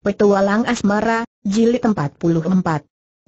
Petualang Asmara, Jilid 44.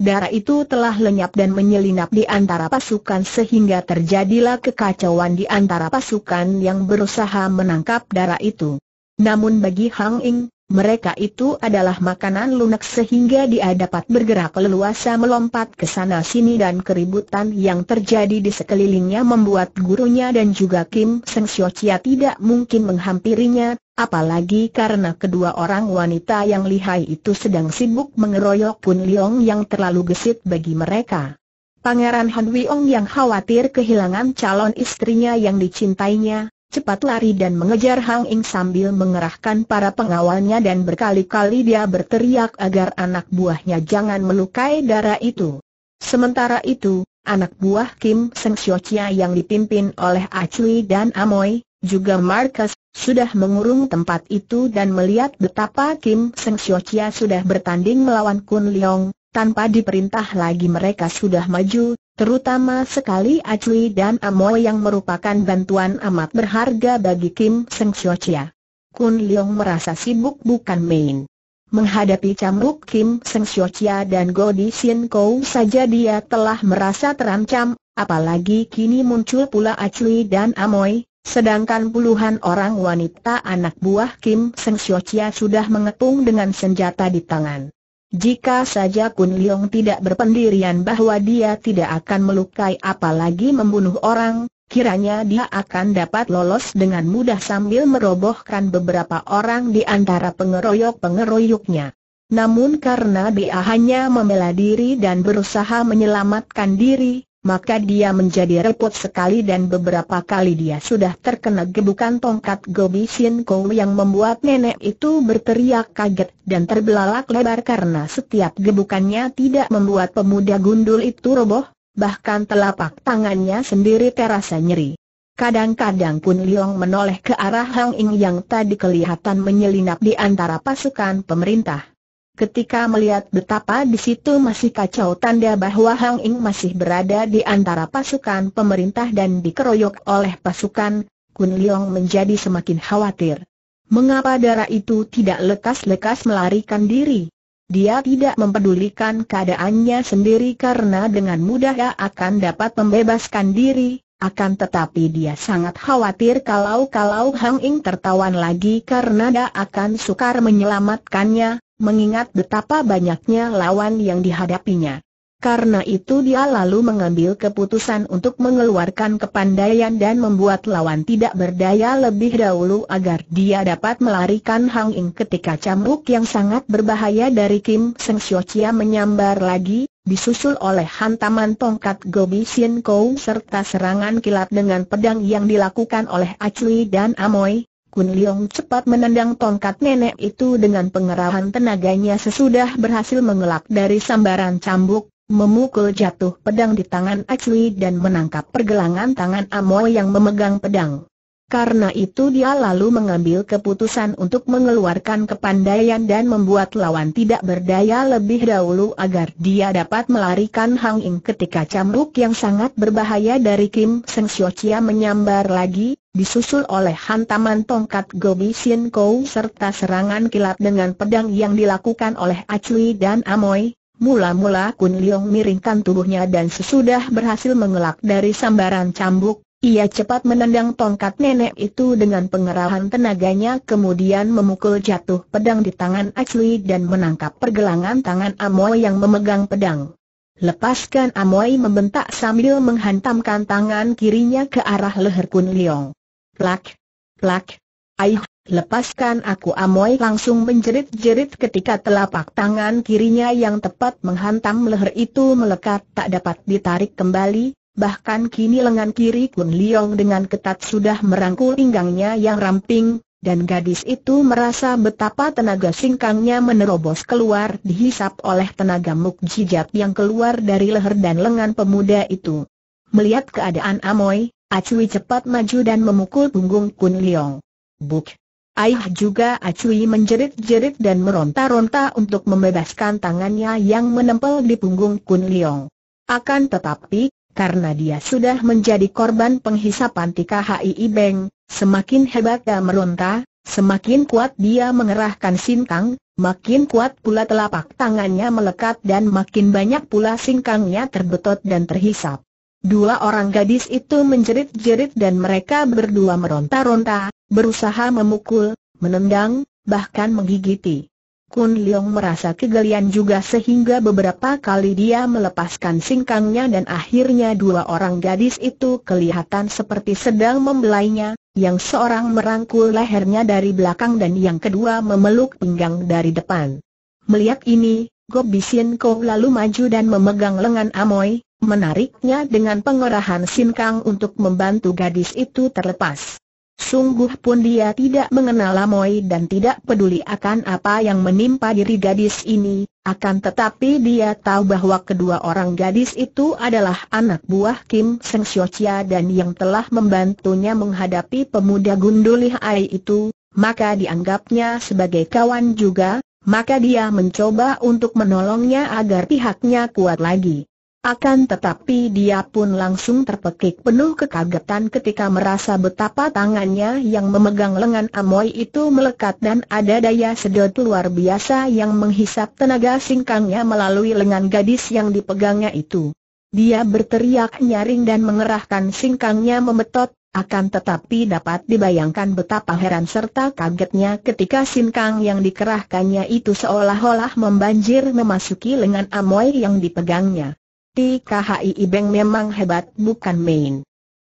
Darah itu telah lenyap dan menyelinap di antara pasukan sehingga terjadilah kekacauan di antara pasukan yang berusaha menangkap darah itu. Namun bagi Hang Ing, mereka itu adalah makanan lunak sehingga dia dapat bergerak leluasa melompat ke sana sini dan keributan yang terjadi di sekelilingnya membuat gurunya dan juga Kim Seng Sio Chia tidak mungkin menghampirinya, apalagi karena kedua orang wanita yang lihai itu sedang sibuk mengeroyok Pun Leong yang terlalu gesit bagi mereka. Pangeran Han Wiong yang khawatir kehilangan calon istrinya yang dicintainya, cepat lari dan mengejar Hang Ing sambil mengerahkan para pengawalnya dan berkali-kali dia berteriak agar anak buahnya jangan melukai darah itu. Sementara itu, anak buah Kim Seng Chia yang dipimpin oleh Acui dan Amoy, juga Marcus, sudah mengurung tempat itu dan melihat betapa Kim Seng Chia sudah bertanding melawan Kun Leong, tanpa diperintah lagi mereka sudah maju, Terutama sekali Acui dan Amoy yang merupakan bantuan amat berharga bagi Kim Seng Chia. Kun Leong merasa sibuk bukan main. Menghadapi cambuk Kim Seng Chia dan Godi Sien Kou saja dia telah merasa terancam, apalagi kini muncul pula Acui dan Amoy, sedangkan puluhan orang wanita anak buah Kim Seng Chia sudah mengepung dengan senjata di tangan. Jika saja Kun Leong tidak berpendirian bahwa dia tidak akan melukai apalagi membunuh orang, kiranya dia akan dapat lolos dengan mudah sambil merobohkan beberapa orang di antara pengeroyok-pengeroyoknya. Namun karena dia hanya membela diri dan berusaha menyelamatkan diri, maka dia menjadi repot sekali dan beberapa kali dia sudah terkena gebukan tongkat Gobi Sin Kou yang membuat nenek itu berteriak kaget dan terbelalak lebar karena setiap gebukannya tidak membuat pemuda gundul itu roboh, bahkan telapak tangannya sendiri terasa nyeri. Kadang-kadang pun Liong menoleh ke arah Hang Ing yang tadi kelihatan menyelinap di antara pasukan pemerintah. Ketika melihat betapa di situ masih kacau tanda bahwa Hang Ing masih berada di antara pasukan pemerintah dan dikeroyok oleh pasukan, Kun Liang menjadi semakin khawatir. Mengapa darah itu tidak lekas-lekas melarikan diri? Dia tidak mempedulikan keadaannya sendiri karena dengan mudah ia akan dapat membebaskan diri, akan tetapi dia sangat khawatir kalau-kalau Hang Ing tertawan lagi karena dia akan sukar menyelamatkannya, mengingat betapa banyaknya lawan yang dihadapinya. Karena itu dia lalu mengambil keputusan untuk mengeluarkan kepandaian dan membuat lawan tidak berdaya lebih dahulu agar dia dapat melarikan Hang Ing ketika cambuk yang sangat berbahaya dari Kim Seng Chia menyambar lagi, disusul oleh hantaman tongkat Gobi Sien Kou serta serangan kilat dengan pedang yang dilakukan oleh Acli dan Amoy, Kun Leong cepat menendang tongkat nenek itu dengan pengerahan tenaganya sesudah berhasil mengelak dari sambaran cambuk, memukul jatuh pedang di tangan Axli dan menangkap pergelangan tangan Amo yang memegang pedang. Karena itu dia lalu mengambil keputusan untuk mengeluarkan kepandaian dan membuat lawan tidak berdaya lebih dahulu agar dia dapat melarikan Hang Ing ketika cambuk yang sangat berbahaya dari Kim Seng Xiao Chia menyambar lagi, disusul oleh hantaman tongkat Gobi Sien Kou serta serangan kilat dengan pedang yang dilakukan oleh Acui dan Amoy. Mula-mula Kun Leong miringkan tubuhnya dan sesudah berhasil mengelak dari sambaran cambuk, ia cepat menendang tongkat nenek itu dengan pengerahan tenaganya kemudian memukul jatuh pedang di tangan Acui dan menangkap pergelangan tangan Amoy yang memegang pedang. Lepaskan Amoy membentak sambil menghantamkan tangan kirinya ke arah leher Kun Leong. Plak, plak, aih, lepaskan aku Amoy langsung menjerit-jerit ketika telapak tangan kirinya yang tepat menghantam leher itu melekat tak dapat ditarik kembali, bahkan kini lengan kiri Kun Liong dengan ketat sudah merangkul pinggangnya yang ramping, dan gadis itu merasa betapa tenaga singkangnya menerobos keluar dihisap oleh tenaga mukjizat yang keluar dari leher dan lengan pemuda itu. Melihat keadaan Amoy, Acui cepat maju dan memukul punggung Kun Liong. Buk! Aih juga Acui menjerit-jerit dan meronta-ronta untuk membebaskan tangannya yang menempel di punggung Kun Liong. Akan tetapi, karena dia sudah menjadi korban penghisapan Tika Hai Ibeng, semakin hebat dia meronta, semakin kuat dia mengerahkan singkang, makin kuat pula telapak tangannya melekat dan makin banyak pula singkangnya terbetot dan terhisap. Dua orang gadis itu menjerit-jerit dan mereka berdua meronta-ronta, berusaha memukul, menendang, bahkan menggigiti. Kun Leong merasa kegelian juga sehingga beberapa kali dia melepaskan singkangnya dan akhirnya dua orang gadis itu kelihatan seperti sedang membelainya, yang seorang merangkul lehernya dari belakang dan yang kedua memeluk pinggang dari depan. Melihat ini, Sien Kou lalu maju dan memegang lengan Amoy, Menariknya dengan pengerahan Sinkang untuk membantu gadis itu terlepas. Sungguh pun dia tidak mengenal Lamoy dan tidak peduli akan apa yang menimpa diri gadis ini, akan tetapi dia tahu bahwa kedua orang gadis itu adalah anak buah Kim Seng Chia dan yang telah membantunya menghadapi pemuda Gunduli Ai itu, maka dianggapnya sebagai kawan juga, maka dia mencoba untuk menolongnya agar pihaknya kuat lagi. Akan tetapi dia pun langsung terpekik penuh kekagetan ketika merasa betapa tangannya yang memegang lengan Amoy itu melekat dan ada daya sedot luar biasa yang menghisap tenaga singkangnya melalui lengan gadis yang dipegangnya itu. Dia berteriak nyaring dan mengerahkan singkangnya memetot, akan tetapi dapat dibayangkan betapa heran serta kagetnya ketika singkang yang dikerahkannya itu seolah-olah membanjir memasuki lengan Amoy yang dipegangnya. TKHI ibeng memang hebat bukan main.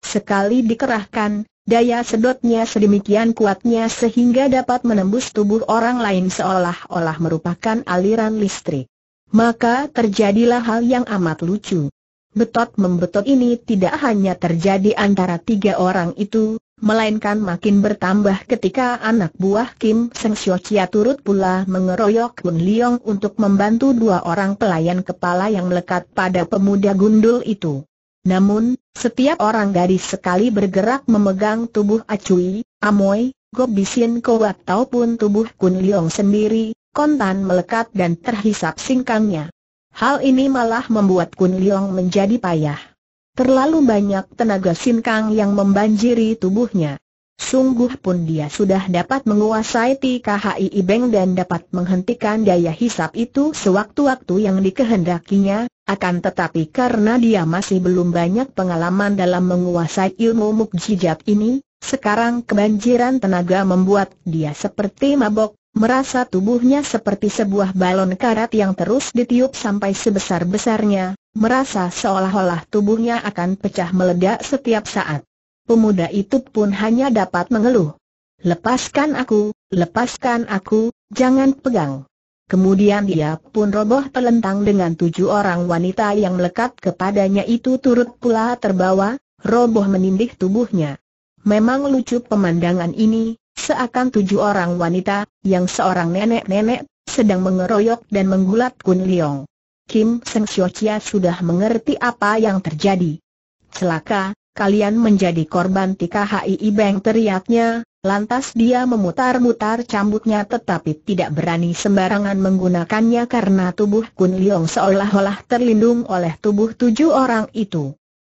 Sekali dikerahkan, daya sedotnya sedemikian kuatnya sehingga dapat menembus tubuh orang lain seolah-olah merupakan aliran listrik. Maka terjadilah hal yang amat lucu. Betot-membetot ini tidak hanya terjadi antara tiga orang itu, melainkan makin bertambah ketika anak buah Kim Seng Chia turut pula mengeroyok Gun Liong untuk membantu dua orang pelayan kepala yang melekat pada pemuda gundul itu. Namun, setiap orang gadis sekali bergerak memegang tubuh Acui, Amoy, Gobisin Ko ataupun tubuh Kun Liong sendiri, kontan melekat dan terhisap singkangnya. Hal ini malah membuat Kun Liong menjadi payah. Terlalu banyak tenaga sinkang yang membanjiri tubuhnya. Sungguh pun dia sudah dapat menguasai TKHI Ibeng dan dapat menghentikan daya hisap itu sewaktu-waktu yang dikehendakinya, akan tetapi karena dia masih belum banyak pengalaman dalam menguasai ilmu mukjizat ini, sekarang kebanjiran tenaga membuat dia seperti mabok, Merasa tubuhnya seperti sebuah balon karat yang terus ditiup sampai sebesar-besarnya, merasa seolah-olah tubuhnya akan pecah meledak setiap saat. Pemuda itu pun hanya dapat mengeluh. Lepaskan aku, lepaskan aku, jangan pegang. Kemudian dia pun roboh telentang dengan tujuh orang wanita yang melekat kepadanya itu turut pula terbawa, roboh menindih tubuhnya. Memang lucu pemandangan ini, Seakan tujuh orang wanita, yang seorang nenek-nenek, sedang mengeroyok dan menggulat Kun Leong. Kim Seng Chia sudah mengerti apa yang terjadi. Celaka, kalian menjadi korban tika TKHI Bang teriaknya, lantas dia memutar-mutar cambuknya tetapi tidak berani sembarangan menggunakannya karena tubuh Kun Leong seolah-olah terlindung oleh tubuh tujuh orang itu.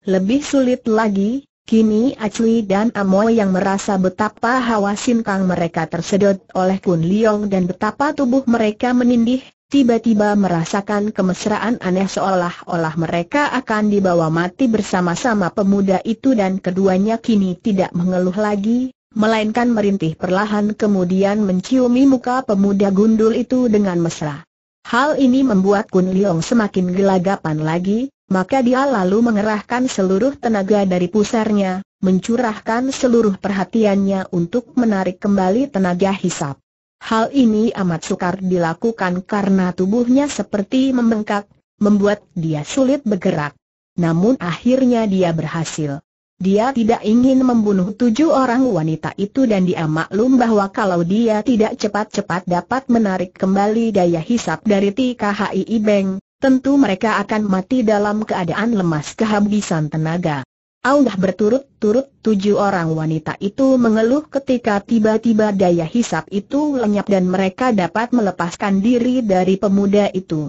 Lebih sulit lagi, Kini Acui dan Amoy yang merasa betapa hawa sinkang mereka tersedot oleh Kun Leong dan betapa tubuh mereka menindih, tiba-tiba merasakan kemesraan aneh seolah-olah mereka akan dibawa mati bersama-sama pemuda itu dan keduanya kini tidak mengeluh lagi, melainkan merintih perlahan kemudian menciumi muka pemuda gundul itu dengan mesra. Hal ini membuat Kun Leong semakin gelagapan lagi, maka dia lalu mengerahkan seluruh tenaga dari pusarnya, mencurahkan seluruh perhatiannya untuk menarik kembali tenaga hisap. Hal ini amat sukar dilakukan karena tubuhnya seperti membengkak, membuat dia sulit bergerak. Namun akhirnya dia berhasil. Dia tidak ingin membunuh tujuh orang wanita itu dan dia maklum bahwa kalau dia tidak cepat-cepat dapat menarik kembali daya hisap dari TKHI Beng, tentu mereka akan mati dalam keadaan lemas kehabisan tenaga. Aulah berturut-turut tujuh orang wanita itu mengeluh ketika tiba-tiba daya hisap itu lenyap dan mereka dapat melepaskan diri dari pemuda itu.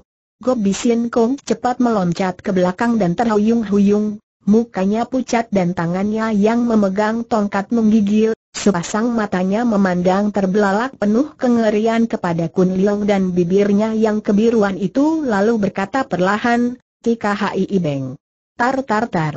Sien Kong cepat meloncat ke belakang dan terhuyung-huyung, mukanya pucat dan tangannya yang memegang tongkat menggigil, Sepasang matanya memandang terbelalak penuh kengerian kepada Kun Liang dan bibirnya yang kebiruan itu lalu berkata perlahan, Tika Hai Ibeng. Tar tar tar.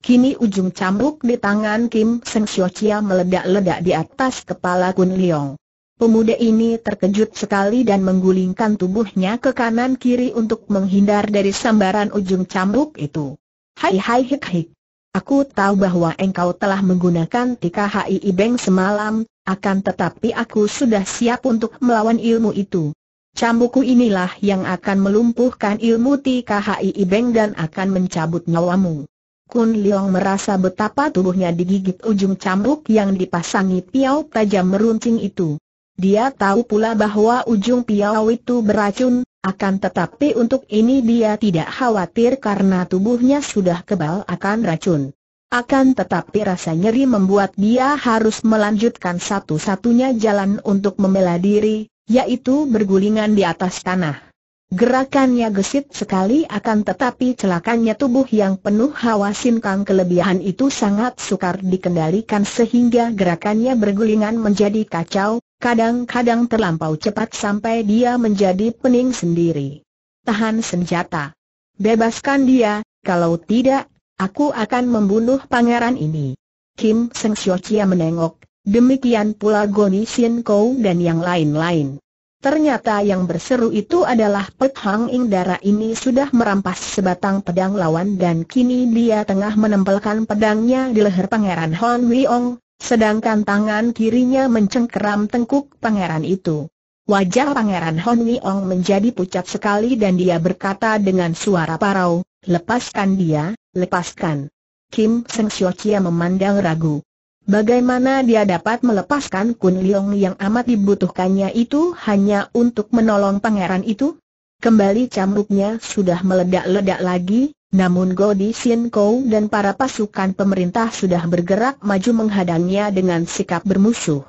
Kini ujung cambuk di tangan Kim Seng Sio Chia meledak-ledak di atas kepala Kun Liang. Pemuda ini terkejut sekali dan menggulingkan tubuhnya ke kanan kiri untuk menghindar dari sambaran ujung cambuk itu. Hai hai hik hik. Aku tahu bahwa engkau telah menggunakan tika HII Beng semalam, akan tetapi aku sudah siap untuk melawan ilmu itu. Cambuku inilah yang akan melumpuhkan ilmu tika HII Beng dan akan mencabut nyawamu. Kun Leong merasa betapa tubuhnya digigit ujung cambuk yang dipasangi piau tajam meruncing itu. Dia tahu pula bahwa ujung piau itu beracun, akan tetapi untuk ini dia tidak khawatir karena tubuhnya sudah kebal akan racun. Akan tetapi rasa nyeri membuat dia harus melanjutkan satu-satunya jalan untuk membela diri, yaitu bergulingan di atas tanah. Gerakannya gesit sekali akan tetapi celakanya tubuh yang penuh hawa sinkang kelebihan itu sangat sukar dikendalikan sehingga gerakannya bergulingan menjadi kacau, Kadang-kadang terlampau cepat sampai dia menjadi pening sendiri. Tahan senjata. Bebaskan dia, kalau tidak, aku akan membunuh pangeran ini. Kim Seng Siochia menengok, demikian pula Goni Sin Kou dan yang lain-lain. Ternyata yang berseru itu adalah Pek Hang Ing Dara ini sudah merampas sebatang pedang lawan dan kini dia tengah menempelkan pedangnya di leher Pangeran Hon Wiong, sedangkan tangan kirinya mencengkeram tengkuk pangeran itu. Wajah pangeran Hon Wiong menjadi pucat sekali dan dia berkata dengan suara parau, lepaskan dia, lepaskan. Kim Seng Sio Chia memandang ragu. Bagaimana dia dapat melepaskan Kun Leong yang amat dibutuhkannya itu hanya untuk menolong pangeran itu? Kembali camuknya sudah meledak-ledak lagi, namun Godi Sin Kou dan para pasukan pemerintah sudah bergerak maju menghadangnya dengan sikap bermusuh.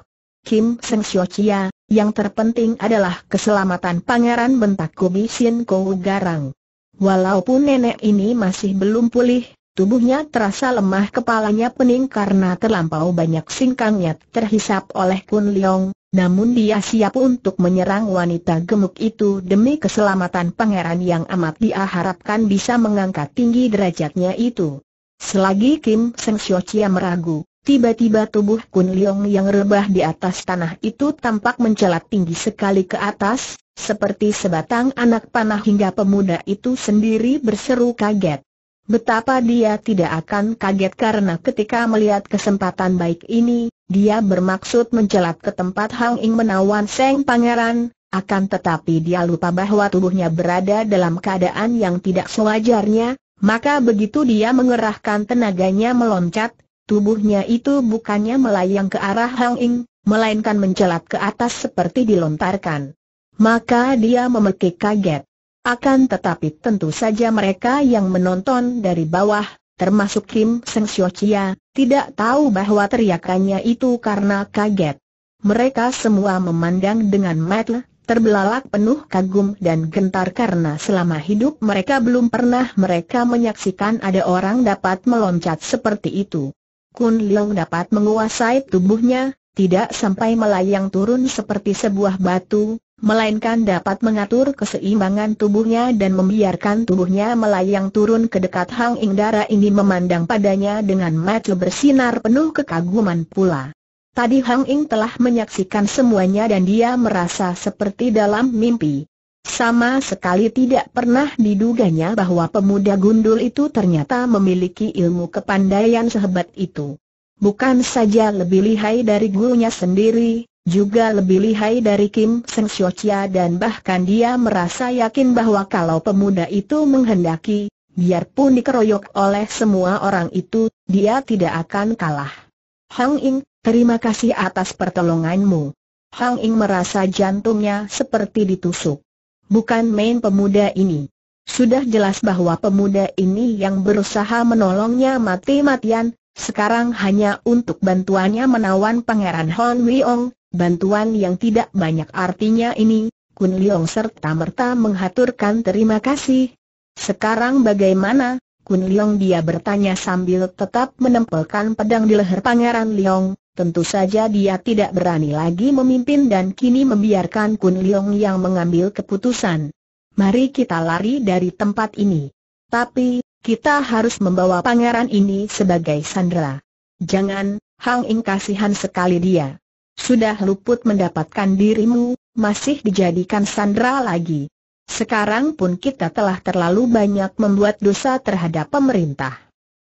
Kim Seng Sio Chia, yang terpenting adalah keselamatan pangeran bentak Godi Sin Kou garang. Walaupun nenek ini masih belum pulih, tubuhnya terasa lemah kepalanya pening karena terlampau banyak singkangnya terhisap oleh Kun Leong, namun dia siap untuk menyerang wanita gemuk itu demi keselamatan pangeran yang amat dia harapkan bisa mengangkat tinggi derajatnya itu. Selagi Kim Seng Sio Chia meragu, tiba-tiba tubuh Kun Leong yang rebah di atas tanah itu tampak mencelat tinggi sekali ke atas, seperti sebatang anak panah hingga pemuda itu sendiri berseru kaget. Betapa dia tidak akan kaget karena ketika melihat kesempatan baik ini, dia bermaksud mencelat ke tempat Hang Ing menawan Seng Pangeran, akan tetapi dia lupa bahwa tubuhnya berada dalam keadaan yang tidak sewajarnya, maka begitu dia mengerahkan tenaganya meloncat, tubuhnya itu bukannya melayang ke arah Hang Ing, melainkan mencelat ke atas seperti dilontarkan. Maka dia memekik kaget. Akan tetapi tentu saja mereka yang menonton dari bawah, termasuk Kim Seng Sio Chia, tidak tahu bahwa teriakannya itu karena kaget. Mereka semua memandang dengan mata terbelalak penuh kagum dan gentar karena selama hidup mereka belum pernah mereka menyaksikan ada orang dapat meloncat seperti itu. Kun Leong dapat menguasai tubuhnya, tidak sampai melayang turun seperti sebuah batu, melainkan dapat mengatur keseimbangan tubuhnya dan membiarkan tubuhnya melayang turun ke dekat Hang Indara ini memandang padanya dengan mata bersinar penuh kekaguman pula. Tadi Hang Ing telah menyaksikan semuanya dan dia merasa seperti dalam mimpi. Sama sekali tidak pernah diduganya bahwa pemuda gundul itu ternyata memiliki ilmu kepandaian sehebat itu. Bukan saja lebih lihai dari gurunya sendiri, juga lebih lihai dari Kim Seng Chia dan bahkan dia merasa yakin bahwa kalau pemuda itu menghendaki, biarpun dikeroyok oleh semua orang itu, dia tidak akan kalah. Hang Ing, terima kasih atas pertolonganmu. Hang Ing merasa jantungnya seperti ditusuk. Bukan main pemuda ini. Sudah jelas bahwa pemuda ini yang berusaha menolongnya mati-matian, sekarang hanya untuk bantuannya menawan Pangeran Hon Wiong, bantuan yang tidak banyak artinya ini, Kun Leong serta merta menghaturkan terima kasih. Sekarang bagaimana? Kun Leong dia bertanya sambil tetap menempelkan pedang di leher Pangeran Leong, tentu saja dia tidak berani lagi memimpin dan kini membiarkan Kun Leong yang mengambil keputusan. Mari kita lari dari tempat ini. Tapi, kita harus membawa pangeran ini sebagai sandera. Jangan, Hang Ing kasihan sekali dia. Sudah luput mendapatkan dirimu, masih dijadikan sandera lagi. Sekarang pun kita telah terlalu banyak membuat dosa terhadap pemerintah.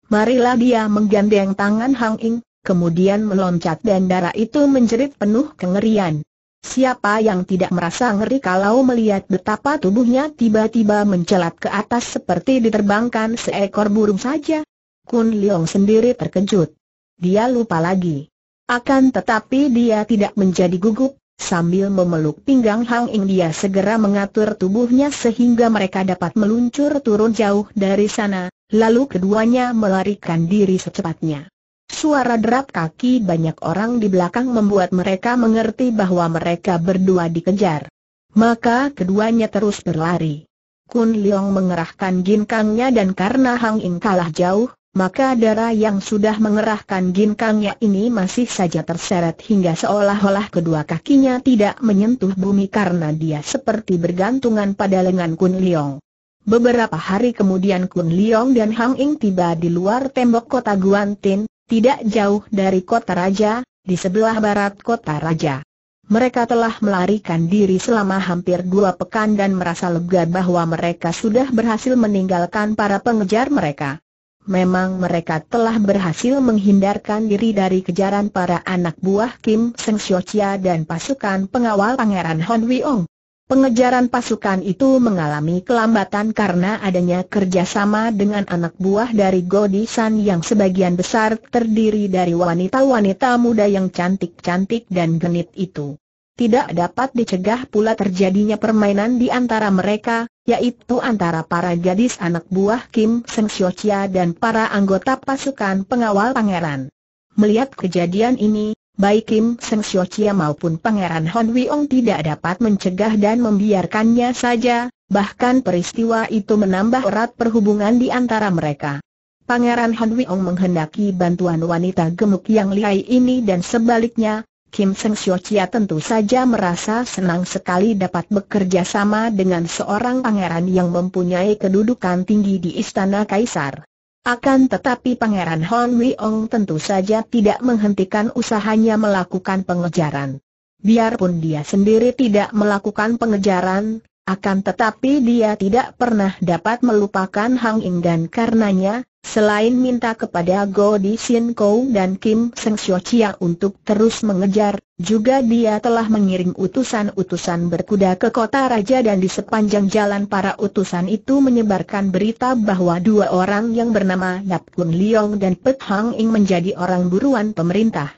Marilah dia menggandeng tangan Hang Ing, kemudian meloncat dan darah itu menjerit penuh kengerian. Siapa yang tidak merasa ngeri kalau melihat betapa tubuhnya tiba-tiba mencelat ke atas seperti diterbangkan seekor burung saja? Kun Leong sendiri terkejut. Dia lupa lagi. Akan tetapi dia tidak menjadi gugup, sambil memeluk pinggang Hang Ing dia segera mengatur tubuhnya sehingga mereka dapat meluncur turun jauh dari sana, lalu keduanya melarikan diri secepatnya. Suara derap kaki banyak orang di belakang membuat mereka mengerti bahwa mereka berdua dikejar. Maka keduanya terus berlari. Kun Leong mengerahkan ginkangnya dan karena Hang Ing kalah jauh, maka darah yang sudah mengerahkan ginkangnya ini masih saja terseret hingga seolah-olah kedua kakinya tidak menyentuh bumi karena dia seperti bergantungan pada lengan Kun Liong. Beberapa hari kemudian Kun Liong dan Hang Ying tiba di luar tembok kota Guantin, tidak jauh dari kota raja, di sebelah barat kota raja. Mereka telah melarikan diri selama hampir dua pekan dan merasa lega bahwa mereka sudah berhasil meninggalkan para pengejar mereka. Memang mereka telah berhasil menghindarkan diri dari kejaran para anak buah Kim Seng Chia dan pasukan pengawal Pangeran Hon Wiong. Pengejaran pasukan itu mengalami kelambatan karena adanya kerjasama dengan anak buah dari Godisan yang sebagian besar terdiri dari wanita-wanita muda yang cantik-cantik dan genit itu. Tidak dapat dicegah pula terjadinya permainan di antara mereka, yaitu antara para gadis anak buah Kim Seng Xiochia dan para anggota pasukan pengawal pangeran. Melihat kejadian ini, baik Kim Seng Xiochia maupun pangeran Hon Wiong tidak dapat mencegah dan membiarkannya saja, bahkan peristiwa itu menambah erat perhubungan di antara mereka. Pangeran Han Wiong menghendaki bantuan wanita gemuk yang lihai ini dan sebaliknya, Kim Seng Chia tentu saja merasa senang sekali dapat bekerja sama dengan seorang pangeran yang mempunyai kedudukan tinggi di Istana Kaisar. Akan tetapi Pangeran Hon Ong tentu saja tidak menghentikan usahanya melakukan pengejaran. Biarpun dia sendiri tidak melakukan pengejaran, akan tetapi dia tidak pernah dapat melupakan Hang Ing dan karenanya, Selain minta kepada Go Di Sin Kou dan Kim Seng Sio Chia untuk terus mengejar, juga dia telah mengiring utusan-utusan berkuda ke kota raja dan di sepanjang jalan para utusan itu menyebarkan berita bahwa dua orang yang bernama Yap Kung Leong dan Pet Hang Ing menjadi orang buruan pemerintah.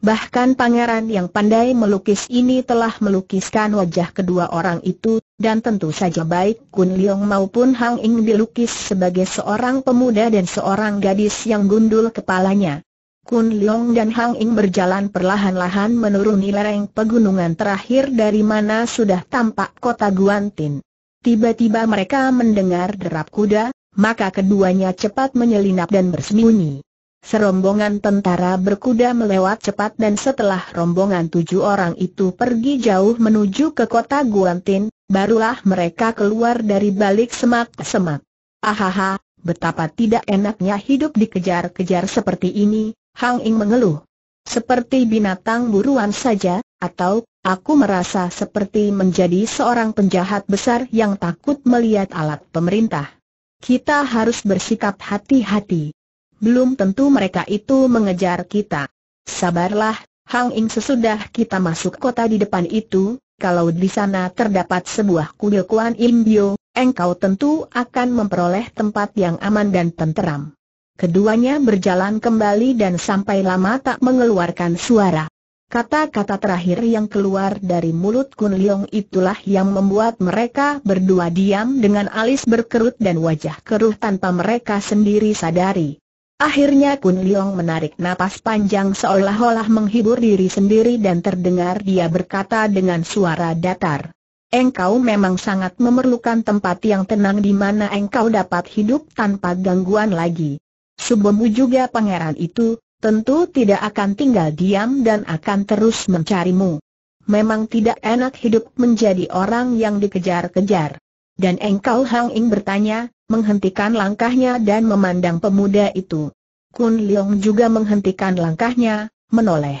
Bahkan pangeran yang pandai melukis ini telah melukiskan wajah kedua orang itu, dan tentu saja baik Kun Leong maupun Hang Ing dilukis sebagai seorang pemuda dan seorang gadis yang gundul kepalanya. Kun Leong dan Hang Ing berjalan perlahan-lahan menuruni lereng pegunungan terakhir dari mana sudah tampak kota Guantin. Tiba-tiba mereka mendengar derap kuda, maka keduanya cepat menyelinap dan bersembunyi. Serombongan tentara berkuda melewat cepat dan setelah rombongan tujuh orang itu pergi jauh menuju ke kota Guantin, barulah mereka keluar dari balik semak-semak. Ahaha, betapa tidak enaknya hidup dikejar-kejar seperti ini, Hang Ing mengeluh. Seperti binatang buruan saja, atau, aku merasa seperti menjadi seorang penjahat besar yang takut melihat alat pemerintah. Kita harus bersikap hati-hati belum tentu mereka itu mengejar kita. Sabarlah, Hang Ing sesudah kita masuk kota di depan itu, kalau di sana terdapat sebuah kuil Kuan Im Bio, engkau tentu akan memperoleh tempat yang aman dan tenteram. Keduanya berjalan kembali dan sampai lama tak mengeluarkan suara. Kata-kata terakhir yang keluar dari mulut Kun Leong itulah yang membuat mereka berdua diam dengan alis berkerut dan wajah keruh tanpa mereka sendiri sadari. Akhirnya Kun Liong menarik napas panjang seolah-olah menghibur diri sendiri dan terdengar dia berkata dengan suara datar. Engkau memang sangat memerlukan tempat yang tenang di mana engkau dapat hidup tanpa gangguan lagi. Subomu juga pangeran itu, tentu tidak akan tinggal diam dan akan terus mencarimu. Memang tidak enak hidup menjadi orang yang dikejar-kejar. Dan engkau Hang Ing bertanya, menghentikan langkahnya dan memandang pemuda itu. Kun Leong juga menghentikan langkahnya, menoleh.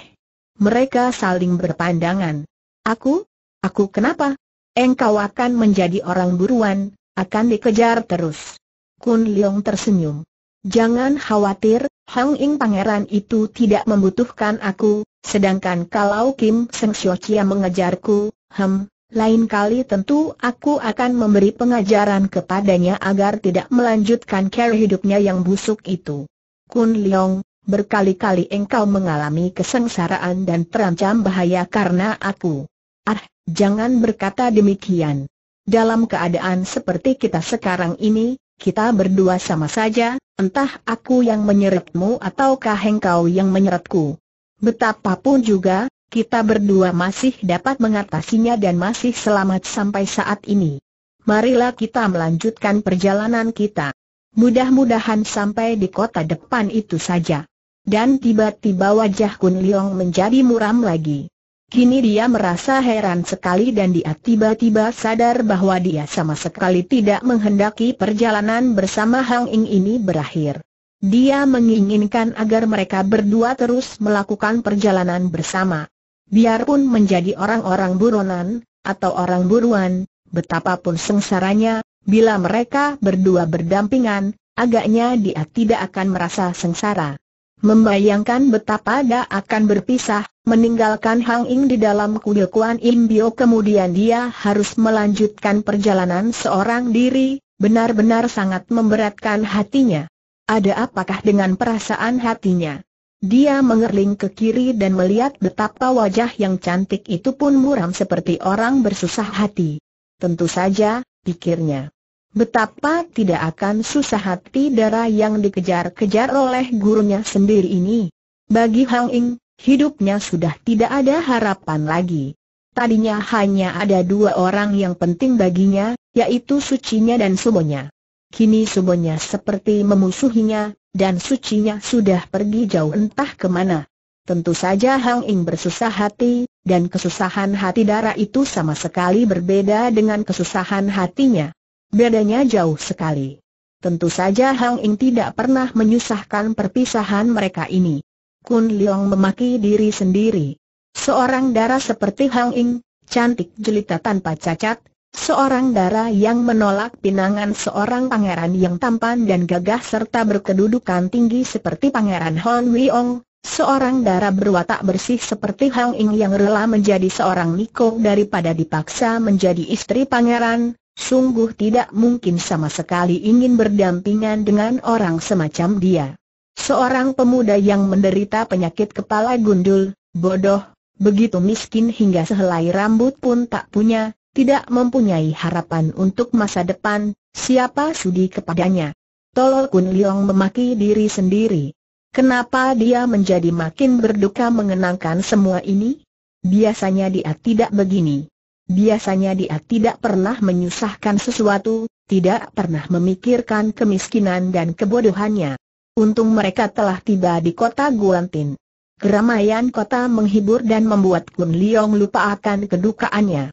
Mereka saling berpandangan. Aku? Aku kenapa? Engkau akan menjadi orang buruan, akan dikejar terus. Kun Leong tersenyum. Jangan khawatir, Hang Ing pangeran itu tidak membutuhkan aku, sedangkan kalau Kim Seng Xiao Chia mengejarku, hem, lain kali tentu aku akan memberi pengajaran kepadanya agar tidak melanjutkan cara hidupnya yang busuk itu. Kun Leong, berkali-kali engkau mengalami kesengsaraan dan terancam bahaya karena aku. Ah, jangan berkata demikian. Dalam keadaan seperti kita sekarang ini, kita berdua sama saja, entah aku yang menyeretmu ataukah engkau yang menyeretku. Betapapun juga, kita berdua masih dapat mengatasinya dan masih selamat sampai saat ini. Marilah kita melanjutkan perjalanan kita. Mudah-mudahan sampai di kota depan itu saja. Dan tiba-tiba wajah Kun Liong menjadi muram lagi. Kini dia merasa heran sekali dan dia tiba-tiba sadar bahwa dia sama sekali tidak menghendaki perjalanan bersama Hang Ing ini berakhir. Dia menginginkan agar mereka berdua terus melakukan perjalanan bersama. Biarpun menjadi orang-orang buronan, atau orang buruan, betapapun sengsaranya, bila mereka berdua berdampingan, agaknya dia tidak akan merasa sengsara. Membayangkan betapa dia akan berpisah, meninggalkan Hang Ing di dalam kuil Kuan Im Bio kemudian dia harus melanjutkan perjalanan seorang diri, benar-benar sangat memberatkan hatinya. Ada apakah dengan perasaan hatinya? Dia mengerling ke kiri dan melihat betapa wajah yang cantik itu pun muram seperti orang bersusah hati. Tentu saja, pikirnya. Betapa tidak akan susah hati darah yang dikejar-kejar oleh gurunya sendiri ini. Bagi Hang Ing, hidupnya sudah tidak ada harapan lagi. Tadinya hanya ada dua orang yang penting baginya, yaitu sucinya dan subonya. Kini subonya seperti memusuhinya, dan sucinya sudah pergi jauh entah kemana. Tentu saja Hang Ing bersusah hati, dan kesusahan hati darah itu sama sekali berbeda dengan kesusahan hatinya. Bedanya jauh sekali. Tentu saja Hang Ing tidak pernah menyusahkan perpisahan mereka ini. Kun Leong memaki diri sendiri. Seorang darah seperti Hang Ing, cantik jelita tanpa cacat, Seorang dara yang menolak pinangan seorang pangeran yang tampan dan gagah serta berkedudukan tinggi seperti pangeran Hon Wiong, seorang dara berwatak bersih seperti Hong Ing yang rela menjadi seorang Niko daripada dipaksa menjadi istri pangeran, sungguh tidak mungkin sama sekali ingin berdampingan dengan orang semacam dia. Seorang pemuda yang menderita penyakit kepala gundul, bodoh, begitu miskin hingga sehelai rambut pun tak punya, tidak mempunyai harapan untuk masa depan, siapa sudi kepadanya? Tolol Kun Leong memaki diri sendiri. Kenapa dia menjadi makin berduka mengenangkan semua ini? Biasanya dia tidak begini. Biasanya dia tidak pernah menyusahkan sesuatu, tidak pernah memikirkan kemiskinan dan kebodohannya. Untung mereka telah tiba di kota Guantin. Keramaian kota menghibur dan membuat Kun Leong lupa akan kedukaannya.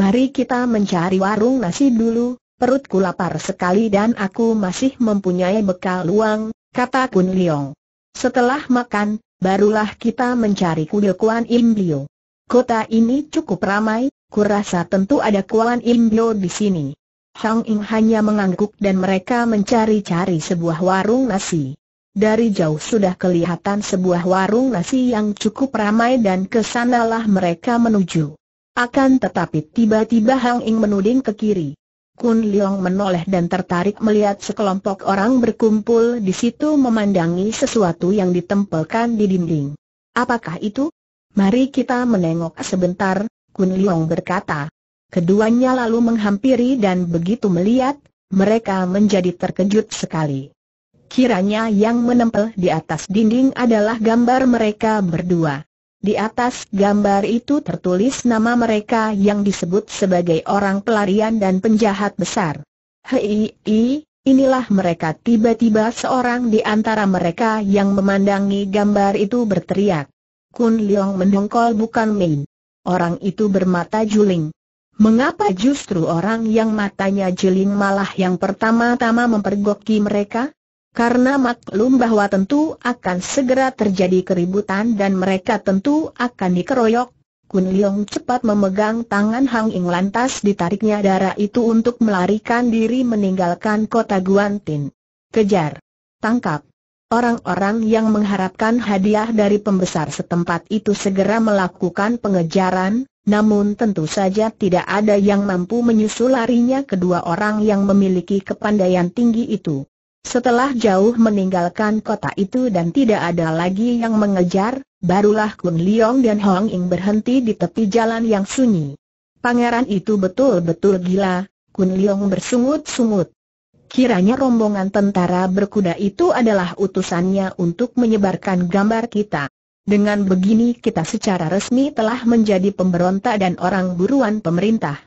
Mari kita mencari warung nasi dulu, perutku lapar sekali dan aku masih mempunyai bekal luang," kata Kun Leong. Setelah makan, barulah kita mencari kuil Kuan Im Bio. Kota ini cukup ramai, kurasa tentu ada Kuan Im Bio di sini. Hang Ing hanya mengangguk dan mereka mencari-cari sebuah warung nasi. Dari jauh sudah kelihatan sebuah warung nasi yang cukup ramai dan kesanalah mereka menuju. Akan tetapi tiba-tiba Hang Ing menuding ke kiri. Kun Leong menoleh dan tertarik melihat sekelompok orang berkumpul di situ memandangi sesuatu yang ditempelkan di dinding. Apakah itu? Mari kita menengok sebentar, Kun Leong berkata. Keduanya lalu menghampiri dan begitu melihat, mereka menjadi terkejut sekali. Kiranya yang menempel di atas dinding adalah gambar mereka berdua. Di atas gambar itu tertulis nama mereka yang disebut sebagai orang pelarian dan penjahat besar. Hei, inilah mereka tiba-tiba seorang di antara mereka yang memandangi gambar itu berteriak. Kun Leong mendongkol bukan main. Orang itu bermata juling. Mengapa justru orang yang matanya juling malah yang pertama-tama mempergoki mereka? karena maklum bahwa tentu akan segera terjadi keributan dan mereka tentu akan dikeroyok. Kun Leong cepat memegang tangan Hang Ing lantas ditariknya darah itu untuk melarikan diri meninggalkan kota Guantin. Kejar! Tangkap! Orang-orang yang mengharapkan hadiah dari pembesar setempat itu segera melakukan pengejaran, namun tentu saja tidak ada yang mampu menyusul larinya kedua orang yang memiliki kepandaian tinggi itu. Setelah jauh meninggalkan kota itu dan tidak ada lagi yang mengejar, barulah Kun Leong dan Hong Ying berhenti di tepi jalan yang sunyi. Pangeran itu betul-betul gila, Kun Leong bersungut-sungut. Kiranya rombongan tentara berkuda itu adalah utusannya untuk menyebarkan gambar kita. Dengan begini kita secara resmi telah menjadi pemberontak dan orang buruan pemerintah.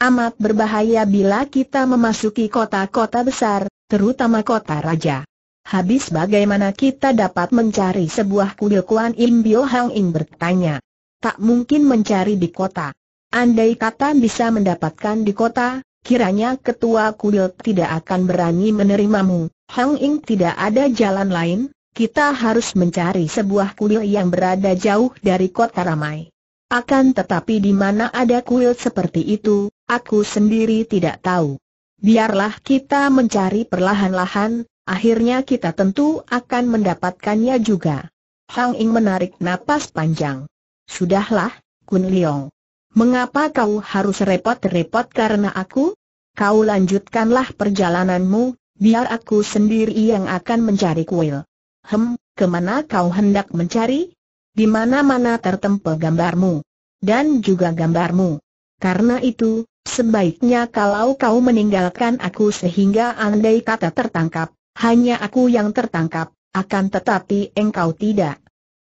Amat berbahaya bila kita memasuki kota-kota besar, terutama kota raja. Habis bagaimana kita dapat mencari sebuah kuil Kuan Im Bio Hang Ing bertanya. Tak mungkin mencari di kota. Andai kata bisa mendapatkan di kota, kiranya ketua kuil tidak akan berani menerimamu. Hang Ing tidak ada jalan lain, kita harus mencari sebuah kuil yang berada jauh dari kota ramai. Akan tetapi di mana ada kuil seperti itu, aku sendiri tidak tahu. Biarlah kita mencari perlahan-lahan, akhirnya kita tentu akan mendapatkannya juga. Hang Ing menarik napas panjang. Sudahlah, Kun Leong. Mengapa kau harus repot-repot karena aku? Kau lanjutkanlah perjalananmu, biar aku sendiri yang akan mencari kuil. Hem, kemana kau hendak mencari? Di mana-mana tertempel gambarmu. Dan juga gambarmu. Karena itu, Sebaiknya kalau kau meninggalkan aku sehingga andai kata tertangkap, hanya aku yang tertangkap, akan tetapi engkau tidak.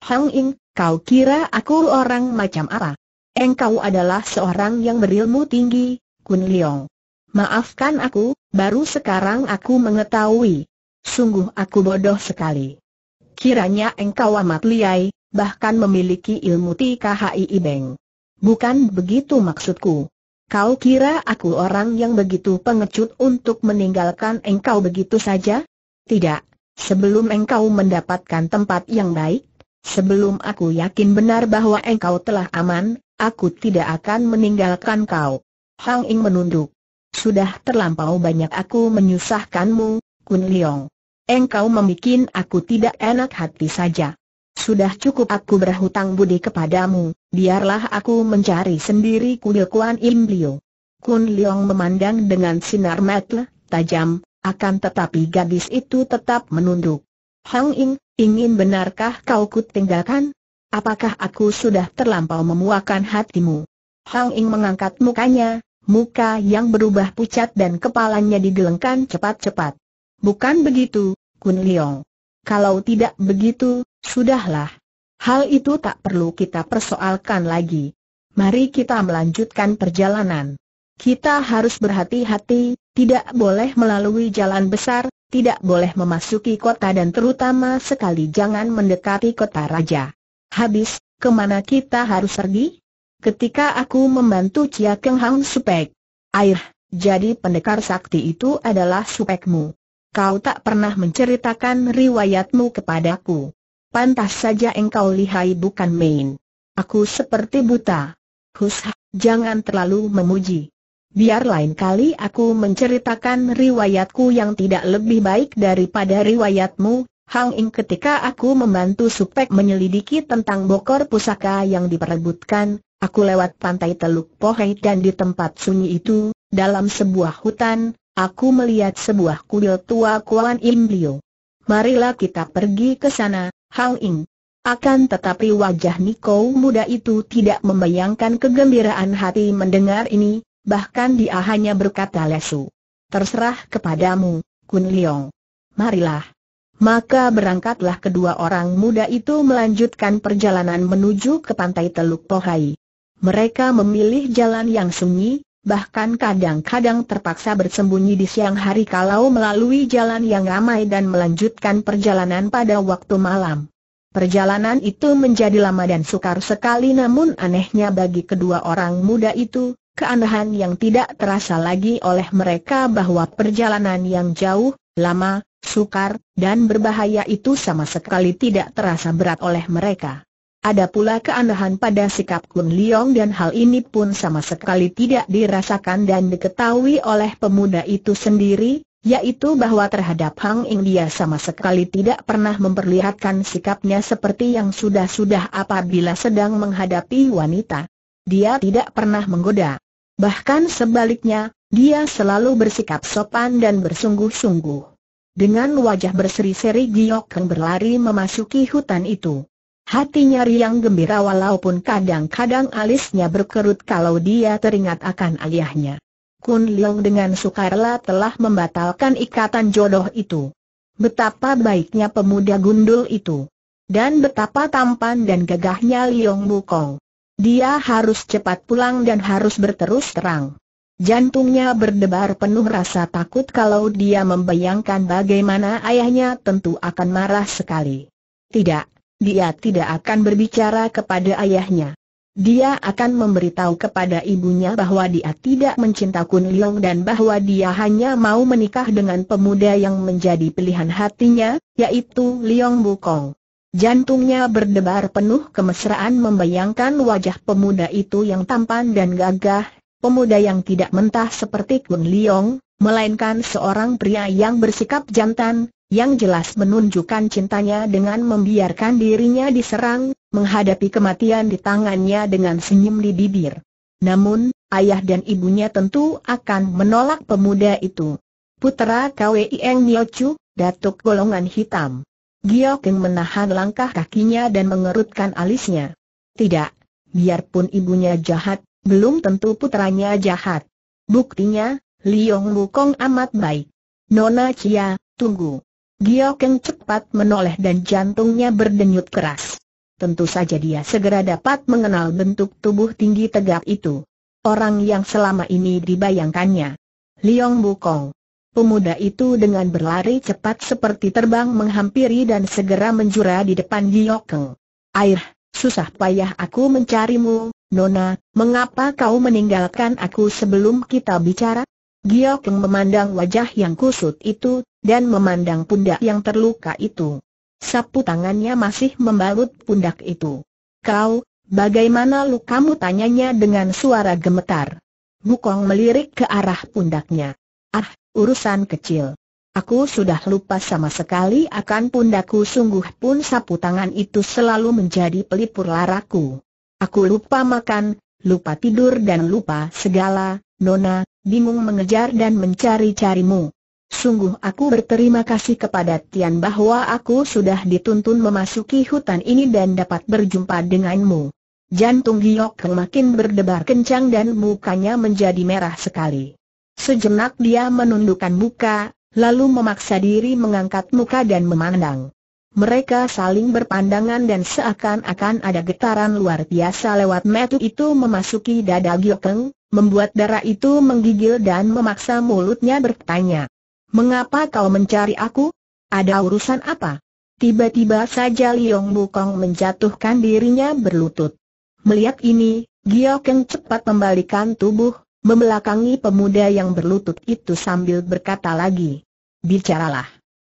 Hang Ing, kau kira aku orang macam apa? Engkau adalah seorang yang berilmu tinggi, Kun Liong. Maafkan aku, baru sekarang aku mengetahui. Sungguh aku bodoh sekali. Kiranya engkau amat liai, bahkan memiliki ilmu TKHI Ibeng. Bukan begitu maksudku. Kau kira aku orang yang begitu pengecut untuk meninggalkan engkau begitu saja? Tidak. Sebelum engkau mendapatkan tempat yang baik, sebelum aku yakin benar bahwa engkau telah aman, aku tidak akan meninggalkan kau. Hang Ing menunduk. Sudah terlampau banyak aku menyusahkanmu, Kun Leong. Engkau membuat aku tidak enak hati saja sudah cukup aku berhutang budi kepadamu, biarlah aku mencari sendiri kuil Kuan Im Lio. Kun Leong memandang dengan sinar mata tajam, akan tetapi gadis itu tetap menunduk. Hang Ing, ingin benarkah kau kutinggalkan? Apakah aku sudah terlampau memuakan hatimu? Hang Ing mengangkat mukanya, muka yang berubah pucat dan kepalanya digelengkan cepat-cepat. Bukan begitu, Kun Leong. Kalau tidak begitu, sudahlah. Hal itu tak perlu kita persoalkan lagi. Mari kita melanjutkan perjalanan. Kita harus berhati-hati, tidak boleh melalui jalan besar, tidak boleh memasuki kota dan terutama sekali jangan mendekati kota raja. Habis, kemana kita harus pergi? Ketika aku membantu Chia Keng Hang Supek. Air, jadi pendekar sakti itu adalah supekmu kau tak pernah menceritakan riwayatmu kepadaku. Pantas saja engkau lihai bukan main. Aku seperti buta. Hus, jangan terlalu memuji. Biar lain kali aku menceritakan riwayatku yang tidak lebih baik daripada riwayatmu, Hang Ing ketika aku membantu Supek menyelidiki tentang bokor pusaka yang diperebutkan, aku lewat pantai Teluk Pohai dan di tempat sunyi itu, dalam sebuah hutan, Aku melihat sebuah kuil tua Kuan Im Liu. Marilah kita pergi ke sana, Hang Ing. Akan tetapi wajah Niko muda itu tidak membayangkan kegembiraan hati mendengar ini, bahkan dia hanya berkata lesu. Terserah kepadamu, Kun Leong. Marilah. Maka berangkatlah kedua orang muda itu melanjutkan perjalanan menuju ke pantai Teluk Pohai. Mereka memilih jalan yang sunyi, bahkan kadang-kadang terpaksa bersembunyi di siang hari kalau melalui jalan yang ramai dan melanjutkan perjalanan pada waktu malam. Perjalanan itu menjadi lama dan sukar sekali namun anehnya bagi kedua orang muda itu, keanehan yang tidak terasa lagi oleh mereka bahwa perjalanan yang jauh, lama, sukar, dan berbahaya itu sama sekali tidak terasa berat oleh mereka. Ada pula keanehan pada sikap Kun Liong dan hal ini pun sama sekali tidak dirasakan dan diketahui oleh pemuda itu sendiri, yaitu bahwa terhadap Hang Ing dia sama sekali tidak pernah memperlihatkan sikapnya seperti yang sudah-sudah apabila sedang menghadapi wanita. Dia tidak pernah menggoda. Bahkan sebaliknya, dia selalu bersikap sopan dan bersungguh-sungguh. Dengan wajah berseri-seri Giok yang berlari memasuki hutan itu. Hatinya riang gembira walaupun kadang-kadang alisnya berkerut kalau dia teringat akan ayahnya. Kun Leong dengan sukarela telah membatalkan ikatan jodoh itu. Betapa baiknya pemuda gundul itu. Dan betapa tampan dan gagahnya Leong Bukong. Dia harus cepat pulang dan harus berterus terang. Jantungnya berdebar penuh rasa takut kalau dia membayangkan bagaimana ayahnya tentu akan marah sekali. Tidak, dia tidak akan berbicara kepada ayahnya. Dia akan memberitahu kepada ibunya bahwa dia tidak mencinta Kun Leong dan bahwa dia hanya mau menikah dengan pemuda yang menjadi pilihan hatinya, yaitu Leong Bukong. Jantungnya berdebar penuh kemesraan membayangkan wajah pemuda itu yang tampan dan gagah, pemuda yang tidak mentah seperti Kun Leong, melainkan seorang pria yang bersikap jantan, yang jelas menunjukkan cintanya dengan membiarkan dirinya diserang, menghadapi kematian di tangannya dengan senyum di bibir. Namun, ayah dan ibunya tentu akan menolak pemuda itu. Putra Kwei Eng Niochu, Datuk Golongan Hitam. Keng menahan langkah kakinya dan mengerutkan alisnya. Tidak, biarpun ibunya jahat, belum tentu putranya jahat. Buktinya, Liong Wukong amat baik. Nona Chia, tunggu. Gio Keng cepat menoleh dan jantungnya berdenyut keras. Tentu saja dia segera dapat mengenal bentuk tubuh tinggi tegap itu. Orang yang selama ini dibayangkannya. Liong Bukong. Pemuda itu dengan berlari cepat seperti terbang menghampiri dan segera menjura di depan Gio Keng. Air, susah payah aku mencarimu, Nona, mengapa kau meninggalkan aku sebelum kita bicara? Gio Keng memandang wajah yang kusut itu dan memandang pundak yang terluka itu. Sapu tangannya masih membalut pundak itu. Kau, bagaimana lukamu tanyanya dengan suara gemetar. Bukong melirik ke arah pundaknya. Ah, urusan kecil. Aku sudah lupa sama sekali akan pundaku sungguh pun sapu tangan itu selalu menjadi pelipur laraku. Aku lupa makan, lupa tidur dan lupa segala, Nona, bingung mengejar dan mencari-carimu. Sungguh aku berterima kasih kepada Tian bahwa aku sudah dituntun memasuki hutan ini dan dapat berjumpa denganmu. Jantung Giok makin berdebar kencang dan mukanya menjadi merah sekali. Sejenak dia menundukkan muka, lalu memaksa diri mengangkat muka dan memandang. Mereka saling berpandangan dan seakan-akan ada getaran luar biasa lewat metu itu memasuki dada Giokeng, membuat darah itu menggigil dan memaksa mulutnya bertanya. Mengapa kau mencari aku? Ada urusan apa? Tiba-tiba saja Liong Bukong menjatuhkan dirinya berlutut. Melihat ini, Giokeng cepat membalikan tubuh, membelakangi pemuda yang berlutut itu sambil berkata lagi. Bicaralah.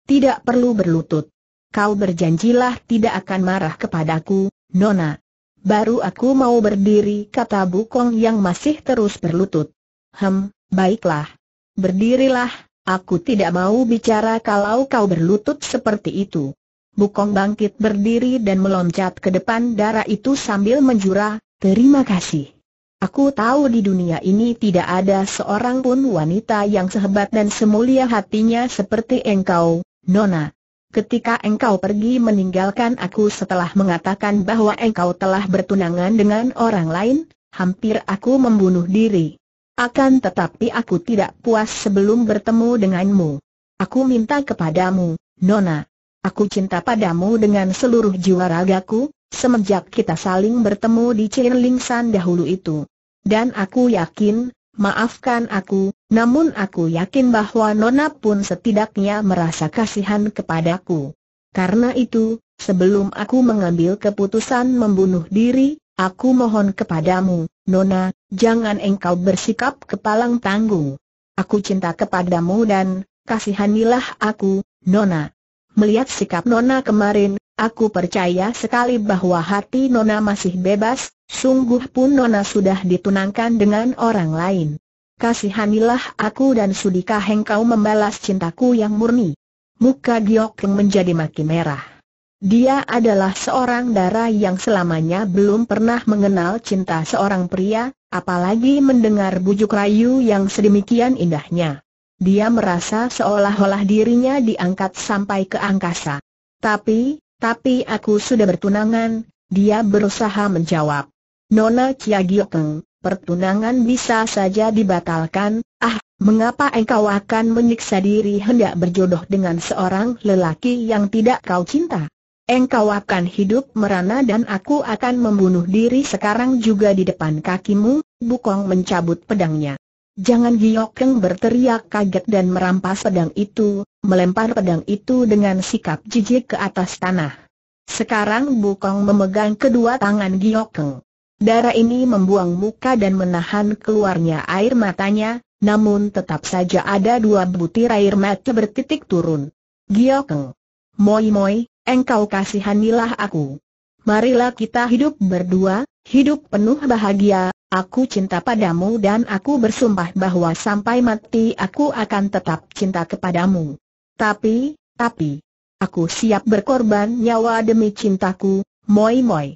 Tidak perlu berlutut. Kau berjanjilah tidak akan marah kepadaku, Nona. Baru aku mau berdiri kata Bukong yang masih terus berlutut. Hem, baiklah. Berdirilah, Aku tidak mau bicara kalau kau berlutut seperti itu. Bukong bangkit berdiri dan meloncat ke depan darah itu sambil menjura, terima kasih. Aku tahu di dunia ini tidak ada seorang pun wanita yang sehebat dan semulia hatinya seperti engkau, Nona. Ketika engkau pergi meninggalkan aku setelah mengatakan bahwa engkau telah bertunangan dengan orang lain, hampir aku membunuh diri. Akan tetapi aku tidak puas sebelum bertemu denganmu. Aku minta kepadamu, Nona. Aku cinta padamu dengan seluruh jiwa ragaku, semenjak kita saling bertemu di Cilingsan dahulu itu. Dan aku yakin, maafkan aku, namun aku yakin bahwa Nona pun setidaknya merasa kasihan kepadaku. Karena itu, sebelum aku mengambil keputusan membunuh diri, aku mohon kepadamu, Nona, jangan engkau bersikap kepalang tanggung. Aku cinta kepadamu dan, kasihanilah aku, Nona. Melihat sikap Nona kemarin, aku percaya sekali bahwa hati Nona masih bebas, sungguh pun Nona sudah ditunangkan dengan orang lain. Kasihanilah aku dan sudikah engkau membalas cintaku yang murni. Muka Giok yang menjadi makin merah. Dia adalah seorang dara yang selamanya belum pernah mengenal cinta seorang pria, apalagi mendengar bujuk rayu yang sedemikian indahnya. Dia merasa seolah-olah dirinya diangkat sampai ke angkasa. Tapi, tapi aku sudah bertunangan, dia berusaha menjawab. Nona Chia pertunangan bisa saja dibatalkan, ah, mengapa engkau akan menyiksa diri hendak berjodoh dengan seorang lelaki yang tidak kau cinta? Engkau akan hidup merana dan aku akan membunuh diri sekarang juga di depan kakimu, Bukong mencabut pedangnya. Jangan Giokeng berteriak kaget dan merampas pedang itu, melempar pedang itu dengan sikap jijik ke atas tanah. Sekarang Bukong memegang kedua tangan Giokeng. Darah ini membuang muka dan menahan keluarnya air matanya, namun tetap saja ada dua butir air mata bertitik turun. Giokeng. Moi moi, engkau kasihanilah aku. Marilah kita hidup berdua, hidup penuh bahagia, aku cinta padamu dan aku bersumpah bahwa sampai mati aku akan tetap cinta kepadamu. Tapi, tapi, aku siap berkorban nyawa demi cintaku, moi moi.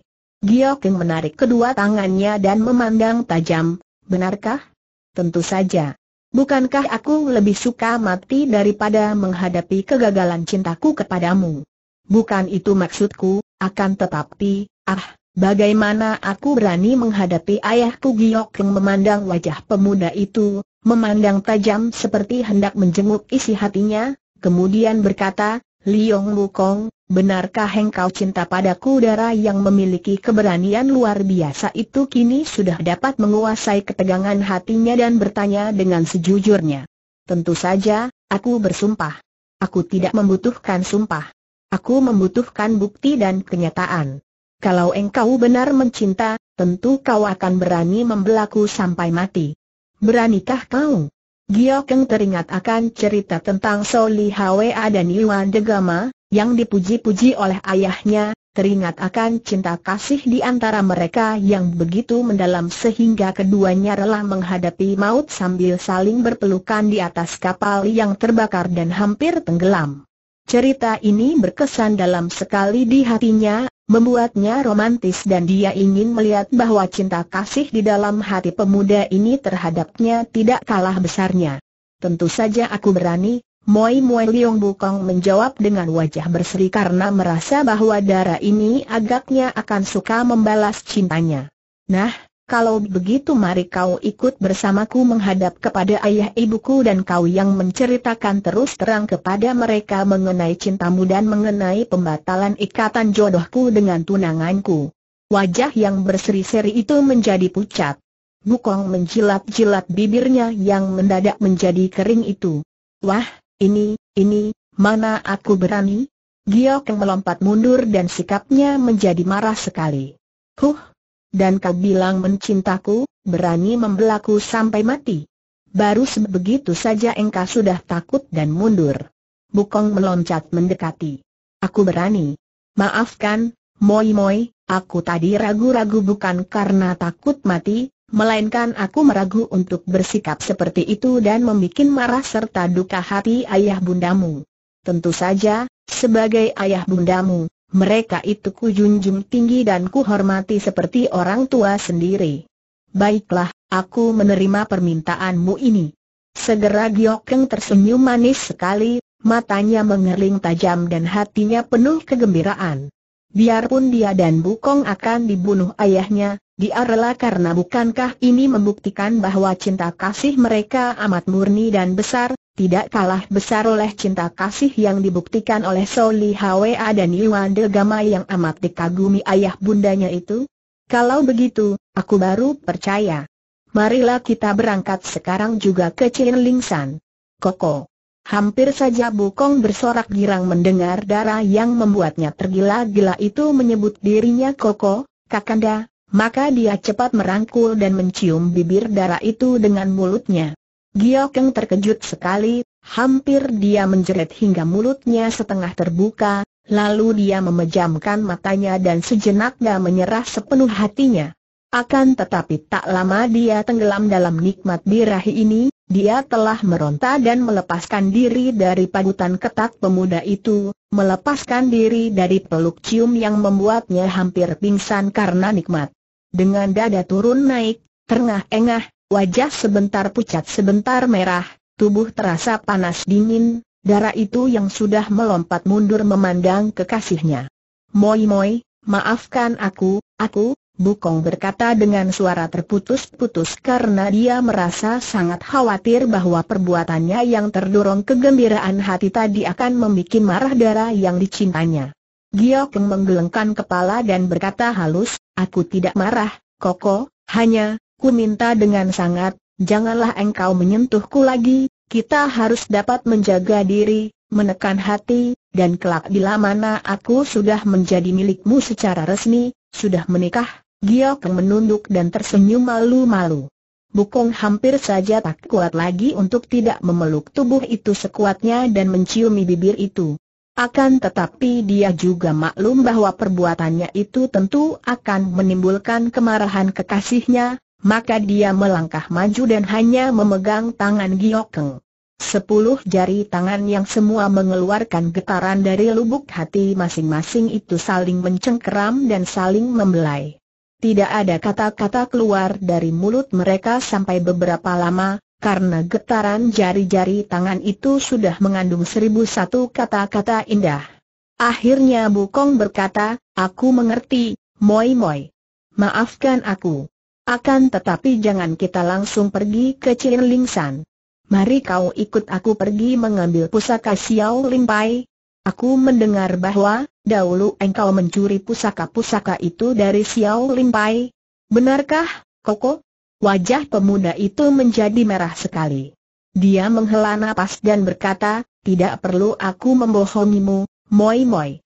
Giokeng menarik kedua tangannya dan memandang tajam, benarkah? Tentu saja. Bukankah aku lebih suka mati daripada menghadapi kegagalan cintaku kepadamu? Bukan itu maksudku, akan tetapi, ah, bagaimana aku berani menghadapi ayahku yang memandang wajah pemuda itu, memandang tajam seperti hendak menjenguk isi hatinya, kemudian berkata, Liong Kong, benarkah engkau cinta padaku darah yang memiliki keberanian luar biasa itu kini sudah dapat menguasai ketegangan hatinya dan bertanya dengan sejujurnya. Tentu saja, aku bersumpah. Aku tidak membutuhkan sumpah. Aku membutuhkan bukti dan kenyataan. Kalau engkau benar mencinta, tentu kau akan berani membelaku sampai mati. Beranikah kau? Giokeng teringat akan cerita tentang Soli Hwa dan Yuan Degama, yang dipuji-puji oleh ayahnya, teringat akan cinta kasih di antara mereka yang begitu mendalam sehingga keduanya rela menghadapi maut sambil saling berpelukan di atas kapal yang terbakar dan hampir tenggelam. Cerita ini berkesan dalam sekali di hatinya, membuatnya romantis dan dia ingin melihat bahwa cinta kasih di dalam hati pemuda ini terhadapnya tidak kalah besarnya. Tentu saja aku berani, Moi Moi Liong Bukong menjawab dengan wajah berseri karena merasa bahwa darah ini agaknya akan suka membalas cintanya. Nah, kalau begitu mari kau ikut bersamaku menghadap kepada ayah ibuku dan kau yang menceritakan terus terang kepada mereka mengenai cintamu dan mengenai pembatalan ikatan jodohku dengan tunanganku. Wajah yang berseri-seri itu menjadi pucat. Bukong menjilat-jilat bibirnya yang mendadak menjadi kering itu. Wah, ini, ini, mana aku berani? Giok melompat mundur dan sikapnya menjadi marah sekali. Huh, dan kau bilang mencintaku, berani membelaku sampai mati. Baru sebegitu saja engkau sudah takut dan mundur. Bukong meloncat mendekati. Aku berani. Maafkan, Moi Moi, aku tadi ragu-ragu bukan karena takut mati, melainkan aku meragu untuk bersikap seperti itu dan membuat marah serta duka hati ayah bundamu. Tentu saja, sebagai ayah bundamu, mereka itu kujunjung tinggi dan kuhormati seperti orang tua sendiri. Baiklah, aku menerima permintaanmu ini. Segera Giokeng tersenyum manis sekali, matanya mengerling tajam dan hatinya penuh kegembiraan. Biarpun dia dan Bukong akan dibunuh ayahnya, dia rela karena bukankah ini membuktikan bahwa cinta kasih mereka amat murni dan besar, tidak kalah besar oleh cinta kasih yang dibuktikan oleh Soli Hwa dan Yuan Gama yang amat dikagumi ayah bundanya itu? Kalau begitu, aku baru percaya. Marilah kita berangkat sekarang juga ke San. Koko. Hampir saja Bukong bersorak girang mendengar darah yang membuatnya tergila-gila itu menyebut dirinya Koko, Kakanda, maka dia cepat merangkul dan mencium bibir darah itu dengan mulutnya. Giao Keng terkejut sekali, hampir dia menjerit hingga mulutnya setengah terbuka, lalu dia memejamkan matanya dan sejenak dia menyerah sepenuh hatinya. Akan tetapi tak lama dia tenggelam dalam nikmat birahi ini, dia telah meronta dan melepaskan diri dari padutan ketat pemuda itu, melepaskan diri dari peluk cium yang membuatnya hampir pingsan karena nikmat. Dengan dada turun naik, terengah-engah, Wajah sebentar pucat sebentar merah, tubuh terasa panas dingin, darah itu yang sudah melompat mundur memandang kekasihnya. Moi moi, maafkan aku, aku, Bukong berkata dengan suara terputus-putus karena dia merasa sangat khawatir bahwa perbuatannya yang terdorong kegembiraan hati tadi akan membuat marah darah yang dicintanya. Giokeng menggelengkan kepala dan berkata halus, aku tidak marah, Koko, hanya, Ku minta dengan sangat, janganlah engkau menyentuhku lagi, kita harus dapat menjaga diri, menekan hati, dan kelak bila mana aku sudah menjadi milikmu secara resmi, sudah menikah, Giok menunduk dan tersenyum malu-malu. Bukong hampir saja tak kuat lagi untuk tidak memeluk tubuh itu sekuatnya dan menciumi bibir itu. Akan tetapi dia juga maklum bahwa perbuatannya itu tentu akan menimbulkan kemarahan kekasihnya, maka dia melangkah maju dan hanya memegang tangan Giokeng. Sepuluh jari tangan yang semua mengeluarkan getaran dari lubuk hati masing-masing itu saling mencengkeram dan saling membelai. Tidak ada kata-kata keluar dari mulut mereka sampai beberapa lama, karena getaran jari-jari tangan itu sudah mengandung seribu satu kata-kata indah. Akhirnya Bukong berkata, aku mengerti, Moi Moi. Maafkan aku. Akan tetapi jangan kita langsung pergi ke Ling San. Mari kau ikut aku pergi mengambil pusaka Xiao Lim Pai. Aku mendengar bahwa, dahulu engkau mencuri pusaka-pusaka itu dari Xiao Lim Pai. Benarkah, Koko? Wajah pemuda itu menjadi merah sekali. Dia menghela nafas dan berkata, tidak perlu aku membohongimu, Moi Moi.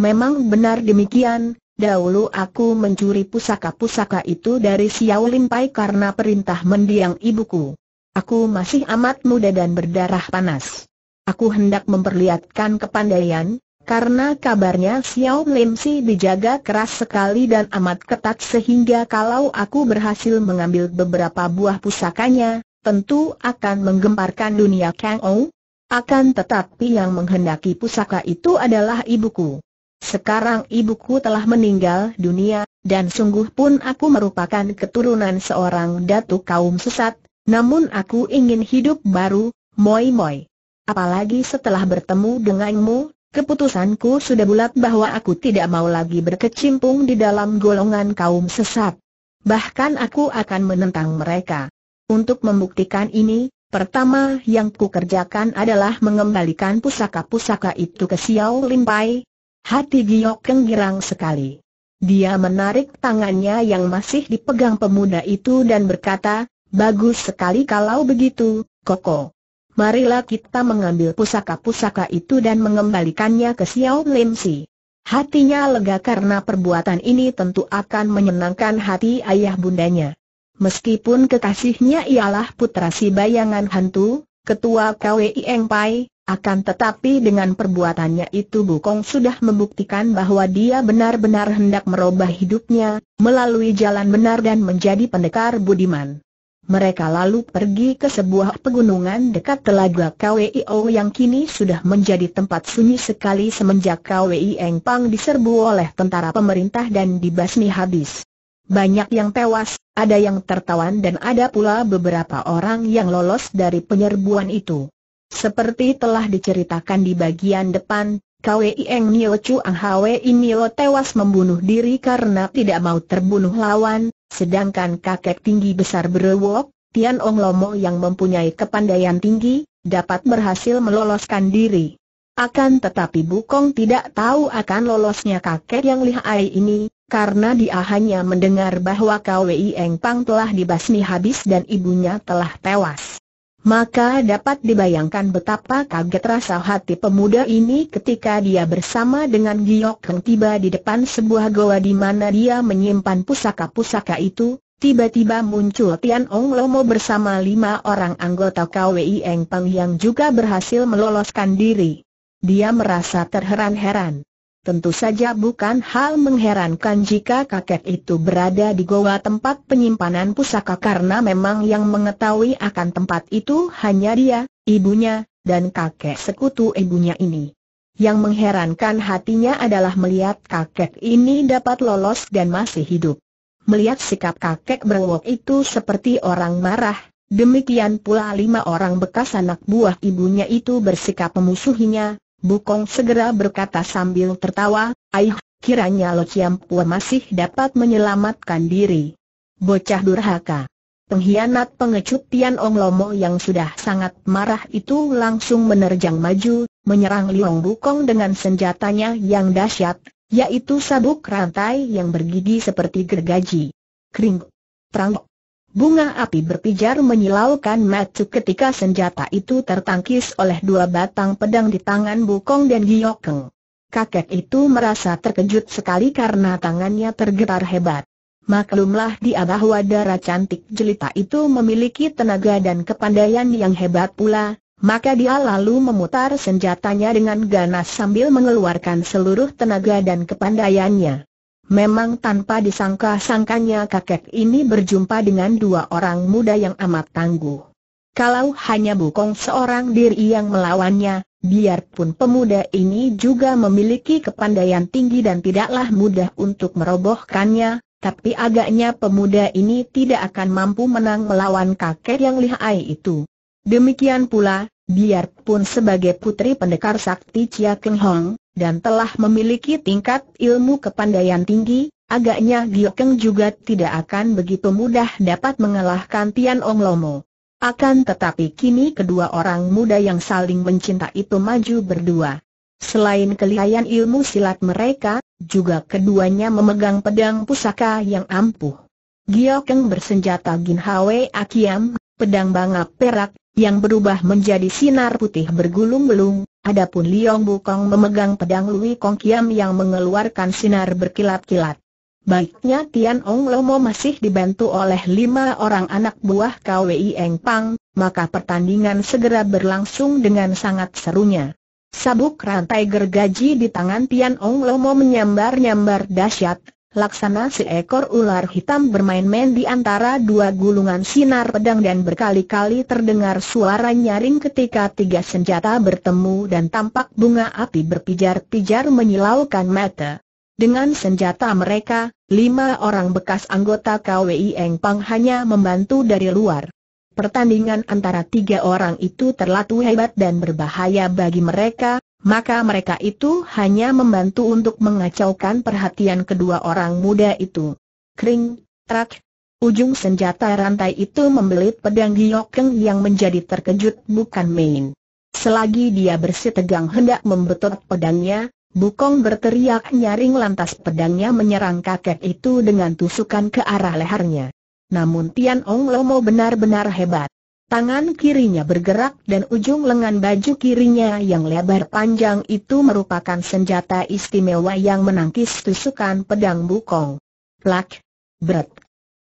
Memang benar demikian, Dahulu aku mencuri pusaka-pusaka itu dari Xiao Limpai karena perintah mendiang ibuku. Aku masih amat muda dan berdarah panas. Aku hendak memperlihatkan kepandaian, karena kabarnya Xiao Limsi dijaga keras sekali dan amat ketat sehingga kalau aku berhasil mengambil beberapa buah pusakanya, tentu akan menggemparkan dunia Kang Ou. Akan tetapi yang menghendaki pusaka itu adalah ibuku. Sekarang ibuku telah meninggal dunia, dan sungguh pun aku merupakan keturunan seorang datu kaum sesat, namun aku ingin hidup baru, moi-moi. Apalagi setelah bertemu denganmu, keputusanku sudah bulat bahwa aku tidak mau lagi berkecimpung di dalam golongan kaum sesat. Bahkan aku akan menentang mereka. Untuk membuktikan ini, pertama yang kukerjakan adalah mengembalikan pusaka-pusaka itu ke Xiao Limpai, Hati Giok Keng girang sekali. Dia menarik tangannya yang masih dipegang pemuda itu dan berkata, Bagus sekali kalau begitu, Koko. Marilah kita mengambil pusaka-pusaka itu dan mengembalikannya ke Xiao Lim Si. Hatinya lega karena perbuatan ini tentu akan menyenangkan hati ayah bundanya. Meskipun kekasihnya ialah putra si bayangan hantu, ketua KWI Eng Pai, akan tetapi dengan perbuatannya itu Bukong sudah membuktikan bahwa dia benar-benar hendak merubah hidupnya, melalui jalan benar dan menjadi pendekar budiman. Mereka lalu pergi ke sebuah pegunungan dekat telaga KWIO yang kini sudah menjadi tempat sunyi sekali semenjak KWI Engpang diserbu oleh tentara pemerintah dan dibasmi habis. Banyak yang tewas, ada yang tertawan dan ada pula beberapa orang yang lolos dari penyerbuan itu. Seperti telah diceritakan di bagian depan, Kwei Eng Nio Chu Ang Hwei Nio tewas membunuh diri karena tidak mau terbunuh lawan, sedangkan kakek tinggi besar berewok, Tian Ong Lomo yang mempunyai kepandaian tinggi, dapat berhasil meloloskan diri. Akan tetapi Bukong tidak tahu akan lolosnya kakek yang lihai ini, karena dia hanya mendengar bahwa Kwei Eng Pang telah dibasmi habis dan ibunya telah tewas maka dapat dibayangkan betapa kaget rasa hati pemuda ini ketika dia bersama dengan Giok Heng tiba di depan sebuah goa di mana dia menyimpan pusaka-pusaka itu, tiba-tiba muncul Tian Ong Lomo bersama lima orang anggota KWI Eng Peng yang juga berhasil meloloskan diri. Dia merasa terheran-heran. Tentu saja bukan hal mengherankan jika kakek itu berada di goa tempat penyimpanan pusaka karena memang yang mengetahui akan tempat itu hanya dia, ibunya, dan kakek sekutu ibunya ini. Yang mengherankan hatinya adalah melihat kakek ini dapat lolos dan masih hidup. Melihat sikap kakek berwok itu seperti orang marah, demikian pula lima orang bekas anak buah ibunya itu bersikap memusuhinya, Bukong segera berkata sambil tertawa, Aih, kiranya Lo Chiam Pua masih dapat menyelamatkan diri. Bocah durhaka. Pengkhianat pengecut Tian Ong Lomo yang sudah sangat marah itu langsung menerjang maju, menyerang Liong Bukong dengan senjatanya yang dahsyat, yaitu sabuk rantai yang bergigi seperti gergaji. Kring. Terang. Bunga api berpijar menyilaukan Macu ketika senjata itu tertangkis oleh dua batang pedang di tangan Bukong dan Giokeng. Kakek itu merasa terkejut sekali karena tangannya tergetar hebat. Maklumlah dia bahwa darah cantik jelita itu memiliki tenaga dan kepandaian yang hebat pula, maka dia lalu memutar senjatanya dengan ganas sambil mengeluarkan seluruh tenaga dan kepandaiannya. Memang tanpa disangka-sangkanya kakek ini berjumpa dengan dua orang muda yang amat tangguh. Kalau hanya Bukong seorang diri yang melawannya, biarpun pemuda ini juga memiliki kepandaian tinggi dan tidaklah mudah untuk merobohkannya, tapi agaknya pemuda ini tidak akan mampu menang melawan kakek yang lihai itu. Demikian pula, biarpun sebagai putri pendekar sakti Chia Keng Hong, dan telah memiliki tingkat ilmu kepandaian tinggi, agaknya Giokeng juga tidak akan begitu mudah dapat mengalahkan Tian Ong Lomo. Akan tetapi kini kedua orang muda yang saling mencinta itu maju berdua. Selain kelihayan ilmu silat mereka, juga keduanya memegang pedang pusaka yang ampuh. Giokeng bersenjata Ginhawe Akiam, pedang bangap perak, yang berubah menjadi sinar putih bergulung-gulung, Adapun Liong Bukong memegang pedang Lui Kong Kiam yang mengeluarkan sinar berkilat-kilat. Baiknya Tian Ong Lomo masih dibantu oleh lima orang anak buah KWI Eng Pang, maka pertandingan segera berlangsung dengan sangat serunya. Sabuk rantai gergaji di tangan Tian Ong Lomo menyambar-nyambar dahsyat, laksana seekor ular hitam bermain-main di antara dua gulungan sinar pedang dan berkali-kali terdengar suara nyaring ketika tiga senjata bertemu dan tampak bunga api berpijar-pijar menyilaukan mata. Dengan senjata mereka, lima orang bekas anggota KWI Eng Pang hanya membantu dari luar. Pertandingan antara tiga orang itu terlalu hebat dan berbahaya bagi mereka, maka mereka itu hanya membantu untuk mengacaukan perhatian kedua orang muda itu. Kring, trak, ujung senjata rantai itu membelit pedang Giokeng yang menjadi terkejut bukan main. Selagi dia bersitegang hendak membetot pedangnya, Bukong berteriak nyaring lantas pedangnya menyerang kakek itu dengan tusukan ke arah lehernya. Namun Tian Ong Lomo benar-benar hebat. Tangan kirinya bergerak dan ujung lengan baju kirinya yang lebar panjang itu merupakan senjata istimewa yang menangkis tusukan pedang bukong. Plak! Bret!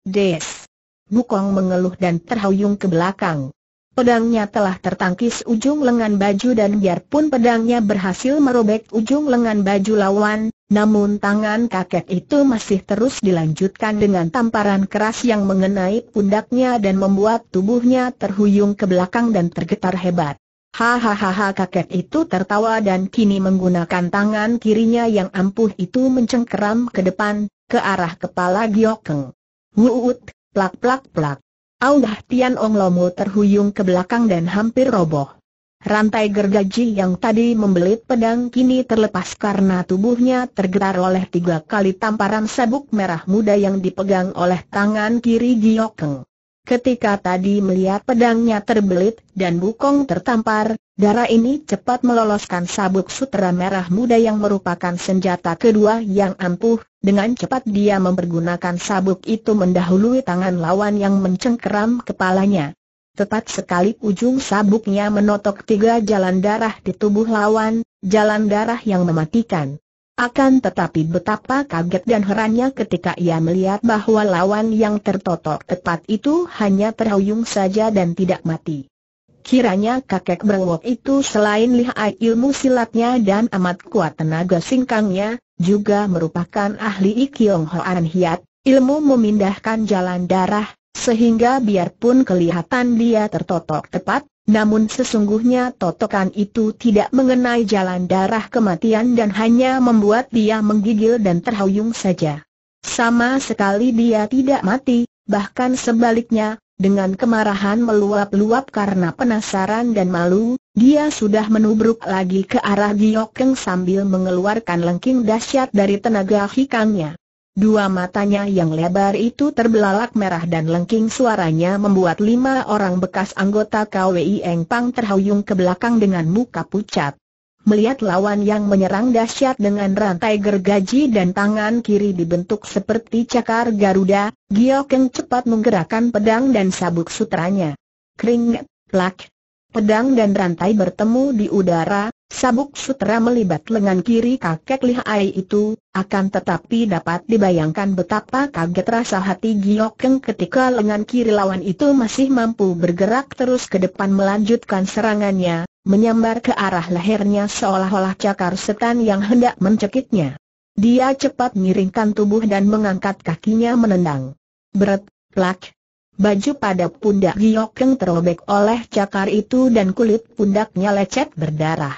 Des! Bukong mengeluh dan terhuyung ke belakang. Pedangnya telah tertangkis ujung lengan baju dan biarpun pedangnya berhasil merobek ujung lengan baju lawan, namun tangan kakek itu masih terus dilanjutkan dengan tamparan keras yang mengenai pundaknya dan membuat tubuhnya terhuyung ke belakang dan tergetar hebat. Hahaha kakek itu tertawa dan kini menggunakan tangan kirinya yang ampuh itu mencengkeram ke depan, ke arah kepala Giokeng. Wuut, plak plak plak. Aulah Tian Ong Lomo terhuyung ke belakang dan hampir roboh. Rantai gergaji yang tadi membelit pedang kini terlepas karena tubuhnya tergetar oleh tiga kali tamparan sabuk merah muda yang dipegang oleh tangan kiri Giokeng. Ketika tadi melihat pedangnya terbelit dan bukong tertampar, Darah ini cepat meloloskan sabuk sutera merah muda yang merupakan senjata kedua yang ampuh, dengan cepat dia mempergunakan sabuk itu mendahului tangan lawan yang mencengkeram kepalanya. Tepat sekali ujung sabuknya menotok tiga jalan darah di tubuh lawan, jalan darah yang mematikan. Akan tetapi betapa kaget dan herannya ketika ia melihat bahwa lawan yang tertotok tepat itu hanya terhuyung saja dan tidak mati. Kiranya kakek brengok itu selain lihai ilmu silatnya dan amat kuat tenaga singkangnya, juga merupakan ahli Ikyong Hoan Hiat, ilmu memindahkan jalan darah, sehingga biarpun kelihatan dia tertotok tepat, namun sesungguhnya totokan itu tidak mengenai jalan darah kematian dan hanya membuat dia menggigil dan terhuyung saja. Sama sekali dia tidak mati, bahkan sebaliknya, dengan kemarahan meluap-luap karena penasaran dan malu, dia sudah menubruk lagi ke arah Giokeng sambil mengeluarkan lengking dahsyat dari tenaga hikangnya. Dua matanya yang lebar itu terbelalak merah dan lengking suaranya membuat lima orang bekas anggota KWI Engpang terhuyung ke belakang dengan muka pucat. Melihat lawan yang menyerang dahsyat dengan rantai gergaji dan tangan kiri dibentuk seperti cakar Garuda, Gio cepat menggerakkan pedang dan sabuk sutranya. Kring, plak. Pedang dan rantai bertemu di udara, sabuk sutra melibat lengan kiri kakek lihai itu, akan tetapi dapat dibayangkan betapa kaget rasa hati Gio ketika lengan kiri lawan itu masih mampu bergerak terus ke depan melanjutkan serangannya, menyambar ke arah lehernya seolah-olah cakar setan yang hendak mencekiknya. Dia cepat miringkan tubuh dan mengangkat kakinya menendang. Berat, plak. Baju pada pundak giok yang terobek oleh cakar itu dan kulit pundaknya lecet berdarah.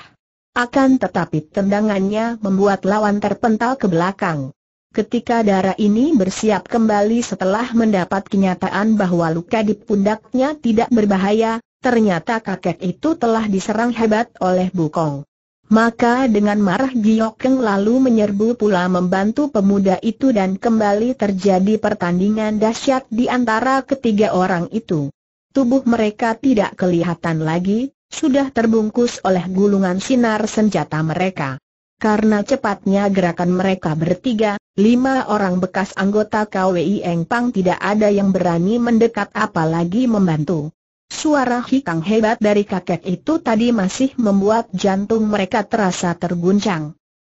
Akan tetapi tendangannya membuat lawan terpental ke belakang. Ketika darah ini bersiap kembali setelah mendapat kenyataan bahwa luka di pundaknya tidak berbahaya, ternyata kakek itu telah diserang hebat oleh Bukong. Maka dengan marah Giokeng lalu menyerbu pula membantu pemuda itu dan kembali terjadi pertandingan dahsyat di antara ketiga orang itu. Tubuh mereka tidak kelihatan lagi, sudah terbungkus oleh gulungan sinar senjata mereka. Karena cepatnya gerakan mereka bertiga, lima orang bekas anggota KWI Engpang tidak ada yang berani mendekat apalagi membantu. Suara hikang hebat dari kakek itu tadi masih membuat jantung mereka terasa terguncang.